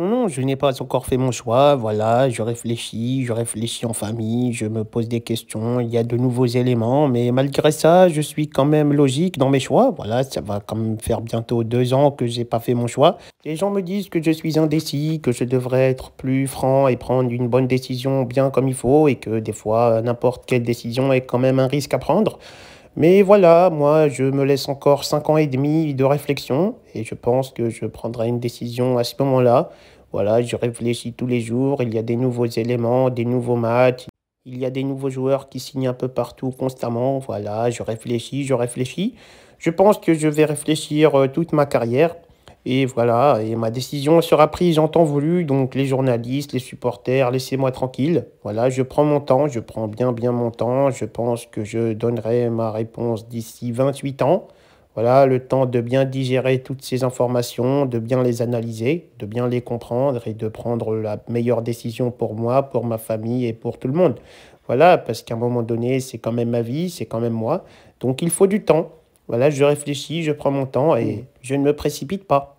Non, je n'ai pas encore fait mon choix. Voilà, je réfléchis, je réfléchis en famille, je me pose des questions. Il y a de nouveaux éléments, mais malgré ça, je suis quand même logique dans mes choix. Voilà, ça va quand même faire bientôt deux ans que j'ai pas fait mon choix. Les gens me disent que je suis indécis, que je devrais être plus franc et prendre une bonne décision bien comme il faut, et que des fois, n'importe quelle décision est quand même un risque à prendre. Mais voilà, moi, je me laisse encore 5 ans et demi de réflexion et je pense que je prendrai une décision à ce moment-là. Voilà, je réfléchis tous les jours, il y a des nouveaux éléments, des nouveaux matchs, il y a des nouveaux joueurs qui signent un peu partout constamment. Voilà, je réfléchis, je réfléchis. Je pense que je vais réfléchir euh, toute ma carrière et voilà, et ma décision sera prise en temps voulu, donc les journalistes, les supporters, laissez-moi tranquille. Voilà, je prends mon temps, je prends bien bien mon temps, je pense que je donnerai ma réponse d'ici 28 ans. Voilà, le temps de bien digérer toutes ces informations, de bien les analyser, de bien les comprendre et de prendre la meilleure décision pour moi, pour ma famille et pour tout le monde. Voilà, parce qu'à un moment donné, c'est quand même ma vie, c'est quand même moi. Donc il faut du temps. Voilà, je réfléchis, je prends mon temps et je ne me précipite pas.